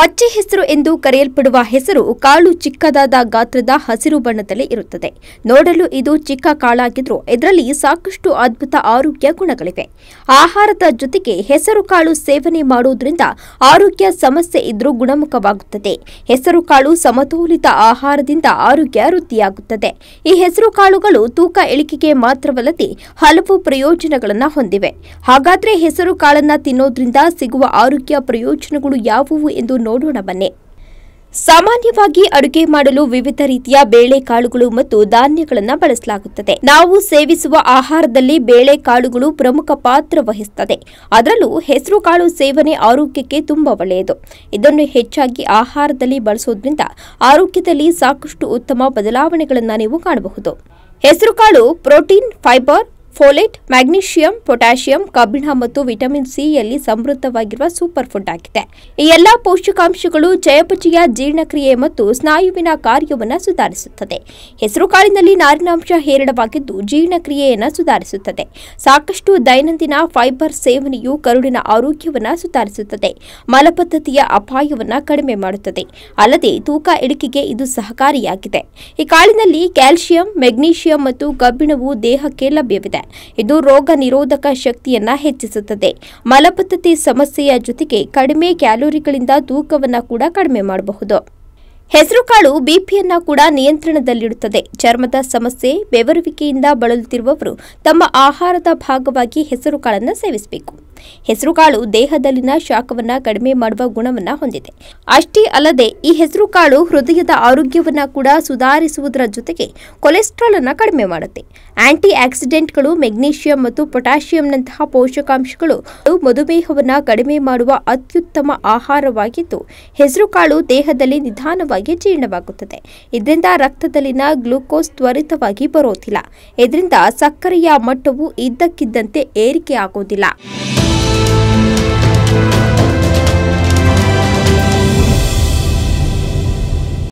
ಪಚ್ಚೆ ಹೆಸರು ಎಂದು ಕರೆಯಲ್ಪಡುವ ಹೆಸರು ಕಾಳು ಚಿಕ್ಕದಾದ ಗಾತ್ರದ ಹಸಿರು ಬಣ್ಣದಲ್ಲಿ ಇರುತ್ತದೆ ನೋಡಲು ಇದು ಚಿಕ್ಕ ಕಾಳಾಗಿದ್ರೂ ಇದರಲ್ಲಿ ಸಾಕಷ್ಟು ಅದ್ಭುತ ಆರೋಗ್ಯ ಗುಣಗಳಿವೆ ಆಹಾರದ ಜೊತೆಗೆ ಹೆಸರು ಕಾಳು ಸೇವನೆ ಮಾಡುವುದರಿಂದ ಆರೋಗ್ಯ ಸಮಸ್ಯೆ ಇದ್ರೂ ಗುಣಮುಖವಾಗುತ್ತದೆ ಹೆಸರು ಕಾಳು ಸಮತೋಲಿತ ಆಹಾರದಿಂದ ಆರೋಗ್ಯ ವೃದ್ಧಿಯಾಗುತ್ತದೆ ಈ ಹೆಸರು ಕಾಳುಗಳು ತೂಕ ಇಳಿಕೆಗೆ ಮಾತ್ರವಲ್ಲದೆ ಹಲವು ಪ್ರಯೋಜನಗಳನ್ನು ಹೊಂದಿವೆ ಹಾಗಾದ್ರೆ ಹೆಸರು ಕಾಳನ್ನ ತಿನ್ನೋದ್ರಿಂದ ಸಿಗುವ ಆರೋಗ್ಯ ಪ್ರಯೋಜನಗಳು ಯಾವುವು ಎಂದು ನೋಡೋಣ ಬನ್ನಿ ಸಾಮಾನ್ಯವಾಗಿ ಅಡುಗೆ ಮಾಡಲು ವಿವಿಧ ರೀತಿಯ ಬೇಳೆಕಾಳುಗಳು ಮತ್ತು ಧಾನ್ಯಗಳನ್ನು ಬಳಸಲಾಗುತ್ತದೆ ನಾವು ಸೇವಿಸುವ ಆಹಾರದಲ್ಲಿ ಬೇಳೆಕಾಳುಗಳು ಪ್ರಮುಖ ಪಾತ್ರ ವಹಿಸುತ್ತದೆ ಅದರಲ್ಲೂ ಹೆಸರುಕಾಳು ಸೇವನೆ ಆರೋಗ್ಯಕ್ಕೆ ತುಂಬಾ ಒಳ್ಳೆಯದು ಇದನ್ನು ಹೆಚ್ಚಾಗಿ ಆಹಾರದಲ್ಲಿ ಬಳಸೋದ್ರಿಂದ ಆರೋಗ್ಯದಲ್ಲಿ ಸಾಕಷ್ಟು ಉತ್ತಮ ಬದಲಾವಣೆಗಳನ್ನು ನೀವು ಕಾಣಬಹುದು ಹೆಸರುಕಾಳು protein fibre folate magnesium potassium ಕಬ್ಬಿಣ ಮತ್ತು ವಿಟಮಿನ್ ಸಿ ಯಲ್ಲಿ ಸಮೃದ್ಧವಾಗಿರುವ ಸೂಪರ್ ಫುಡ್ ಆಗಿದೆ ಈ ಎಲ್ಲಾ ಪೋಷಕಾಂಶಗಳು ಜಯಪಚಿಯ ಜೀರ್ಣಕ್ರಿಯೆ ಮತ್ತು ಸ್ನಾಯುವಿನ ಕಾರ್ಯವನ್ನು ಸುಧಾರಿಸುತ್ತದೆ ಹೆಸರುಕಾಳಿನಲ್ಲಿ ನಾರಿನಾಂಶ ಹೇರಳವಾಗಿದ್ದು ಜೀರ್ಣಕ್ರಿಯೆಯನ್ನು ಸುಧಾರಿಸುತ್ತದೆ ಸಾಕಷ್ಟು ದೈನಂದಿನ ಫೈಬರ್ ಸೇವನೆಯು ಕರುಳಿನ ಆರೋಗ್ಯವನ್ನು ಸುಧಾರಿಸುತ್ತದೆ ಮಲಬದ್ಧತೆಯ ಅಪಾಯವನ್ನು ಕಡಿಮೆ ಮಾಡುತ್ತದೆ ಅಲ್ಲದೆ ತೂಕ ಇಳಿಕೆಗೆ ಇದು ಸಹಕಾರಿಯಾಗಿದೆ ಈ ಕಾಳಿನಲ್ಲಿ ಕ್ಯಾಲ್ಸಿಯಂ ಮೆಗ್ನೀಷಿಯಂ ಮತ್ತು ಕಬ್ಬಿಣವು ದೇಹಕ್ಕೆ ಲಭ್ಯವಿದೆ ಇದು ರೋಗ ನಿರೋಧಕ ಶಕ್ತಿಯನ್ನ ಹೆಚ್ಚಿಸುತ್ತದೆ ಮಲಬದ್ಧತೆ ಸಮಸ್ಯೆಯ ಜೊತೆಗೆ ಕಡಿಮೆ ಕ್ಯಾಲೋರಿಗಳಿಂದ ತೂಕವನ್ನು ಕೂಡ ಕಡಿಮೆ ಮಾಡಬಹುದು ಹೆಸರುಕಾಳು ಬಿಪಿಯನ್ನ ಕೂಡ ನಿಯಂತ್ರಣದಲ್ಲಿಡುತ್ತದೆ ಚರ್ಮದ ಸಮಸ್ಯೆ ಬೆವರುವಿಕೆಯಿಂದ ಬಳಲುತ್ತಿರುವವರು ತಮ್ಮ ಆಹಾರದ ಭಾಗವಾಗಿ ಹೆಸರುಕಾಳನ್ನು ಸೇವಿಸಬೇಕು ಹೆಸರುಕಾಳು ದೇಹದಲ್ಲಿನ ಶಾಖವನ್ನು ಕಡಿಮೆ ಮಾಡುವ ಗುಣವನ್ನು ಹೊಂದಿದೆ ಅಷ್ಟೇ ಅಲ್ಲದೆ ಈ ಹೆಸರುಕಾಳು ಹೃದಯದ ಆರೋಗ್ಯವನ್ನು ಕೂಡ ಸುಧಾರಿಸುವುದರ ಜೊತೆಗೆ ಕೊಲೆಸ್ಟ್ರಾಲ್ ಅನ್ನು ಕಡಿಮೆ ಮಾಡುತ್ತೆ ಆಂಟಿ ಆಕ್ಸಿಡೆಂಟ್ಗಳು ಮೆಗ್ನೀಷಿಯಂ ಮತ್ತು ಪೊಟ್ಯಾಷಿಯಂನಂತಹ ಪೋಷಕಾಂಶಗಳು ಮಧುಮೇಹವನ್ನು ಕಡಿಮೆ ಮಾಡುವ ಅತ್ಯುತ್ತಮ ಆಹಾರವಾಗಿದ್ದು ಹೆಸರುಕಾಳು ದೇಹದಲ್ಲಿ ನಿಧಾನವಾಗಿ ಜೀರ್ಣವಾಗುತ್ತದೆ ಇದರಿಂದ ರಕ್ತದಲ್ಲಿನ ಗ್ಲೂಕೋಸ್ ತ್ವರಿತವಾಗಿ ಬರೋದಿಲ್ಲ ಇದರಿಂದ ಸಕ್ಕರೆಯ ಮಟ್ಟವು ಇದ್ದಕ್ಕಿದ್ದಂತೆ ಏರಿಕೆ ಆಗೋದಿಲ್ಲ